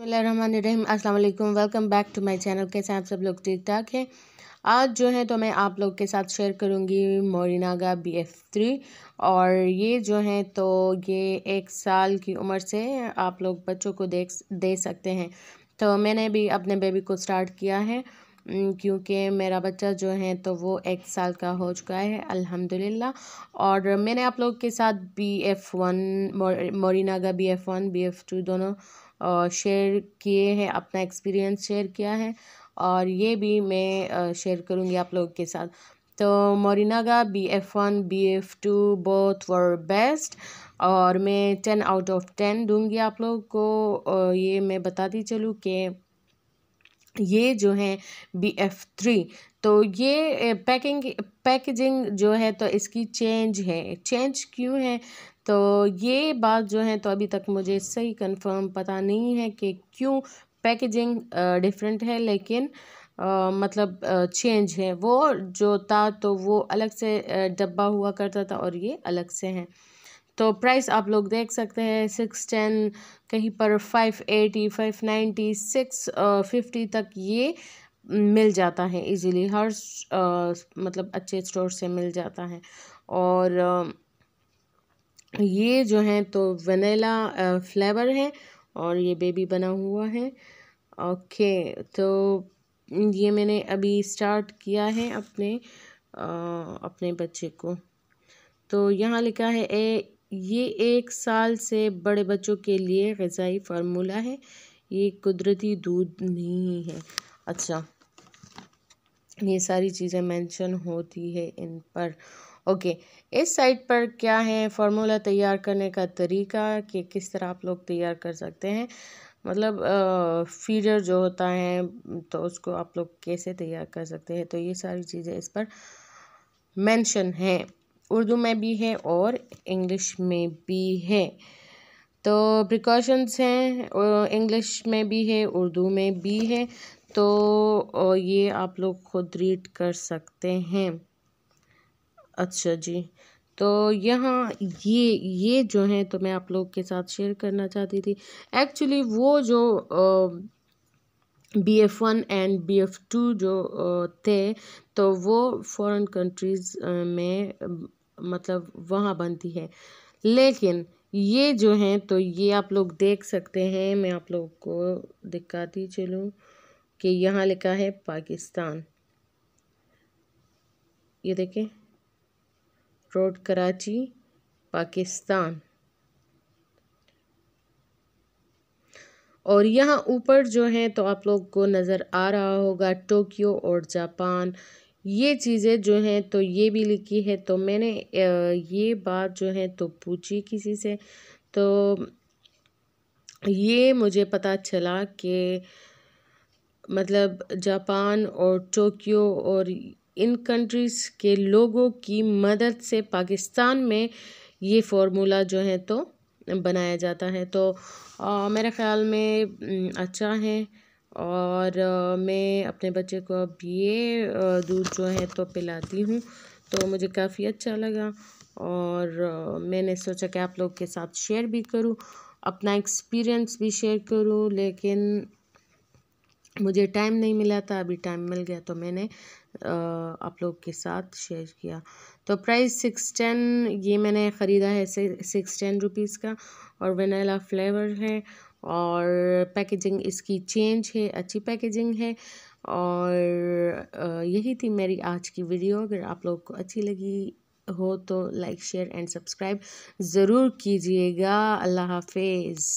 बसमीम अल्लाम welcome back to my channel के साथ सब लोग ठीक ठाक हैं आज जो है तो मैं आप लोग के साथ शेयर करूंगी मोरिनागा बी एफ थ्री और ये जो है तो ये एक साल की उम्र से आप लोग बच्चों को देख दे सकते हैं तो मैंने भी अपने बेबी को स्टार्ट किया है क्योंकि मेरा बच्चा जो है तो वो एक साल का हो चुका है अल्हम्दुलिल्लाह और मैंने आप लोग के साथ B F one Morinaga B F one B F two दोनों शेयर किए हैं अपना एक्सपीरियंस शेयर किया है और ये भी मैं शेयर करूँगी आप लोगों के साथ तो Morinaga B F one B F two both were best और मैं टेन आउट ऑफ टेन दूँगी आप लोगों को ये मैं बताती चलूँ कि ये जो है बी एफ थ्री तो ये पैकिंग पैकेजिंग जो है तो इसकी चेंज है चेंज क्यों है तो ये बात जो है तो अभी तक मुझे सही कंफर्म पता नहीं है कि क्यों पैकेजिंग डिफरेंट है लेकिन आ, मतलब चेंज है वो जो था तो वो अलग से डब्बा हुआ करता था और ये अलग से हैं तो प्राइस आप लोग देख सकते हैं सिक्स टेन कहीं पर five eighty five ninety six fifty तक ये मिल जाता है इजीली हर आ, मतलब अच्छे स्टोर से मिल जाता है और आ, ये जो है तो वनीला फ्लेवर है और ये बेबी बना हुआ है ओके तो ये मैंने अभी स्टार्ट किया है अपने आ, अपने बच्चे को तो यहाँ लिखा है ए ये एक साल से बड़े बच्चों के लिए गज़ाई फार्मूला है ये कुदरती दूध नहीं है अच्छा ये सारी चीज़ें मेंशन होती है इन पर ओके इस साइट पर क्या है फार्मूला तैयार करने का तरीका कि किस तरह आप लोग तैयार कर सकते हैं मतलब फीडर जो होता है तो उसको आप लोग कैसे तैयार कर सकते हैं तो ये सारी चीज़ें इस पर मेंशन हैं उर्दू में भी है और इंग्लिश में भी है तो प्रिकॉशंस हैं इंग्लिश में भी है उर्दू में भी है तो ये आप लोग खुद रीड कर सकते हैं अच्छा जी तो यहाँ ये ये जो है तो मैं आप लोग के साथ शेयर करना चाहती थी एक्चुअली वो जो B F one and B F two जो थे तो वो फॉरेन कंट्रीज़ में मतलब वहाँ बनती है लेकिन ये जो हैं तो ये आप लोग देख सकते हैं मैं आप लोग को दिखाती चलूँ कि यहाँ लिखा है पाकिस्तान ये देखें रोड कराची पाकिस्तान और यहाँ ऊपर जो है तो आप लोग को नज़र आ रहा होगा टोक्यो और जापान ये चीज़ें जो हैं तो ये भी लिखी है तो मैंने ये बात जो है तो पूछी किसी से तो ये मुझे पता चला कि मतलब जापान और टोक्यो और इन कंट्रीज़ के लोगों की मदद से पाकिस्तान में ये फार्मूला जो है तो बनाया जाता है तो आ, मेरे ख़्याल में अच्छा है और आ, मैं अपने बच्चे को अब ये दूध जो है तो पिलाती हूँ तो मुझे काफ़ी अच्छा लगा और आ, मैंने सोचा कि आप लोग के साथ शेयर भी करूँ अपना एक्सपीरियंस भी शेयर करूँ लेकिन मुझे टाइम नहीं मिला था अभी टाइम मिल गया तो मैंने आप लोग के साथ शेयर किया तो प्राइस सिक्स टेन ये मैंने ख़रीदा है सिक्स टेन रुपीज़ का और वनीला फ्लेवर है और पैकेजिंग इसकी चेंज है अच्छी पैकेजिंग है और यही थी मेरी आज की वीडियो अगर आप लोग को अच्छी लगी हो तो लाइक शेयर एंड सब्सक्राइब ज़रूर कीजिएगा अल्लाह हाफिज़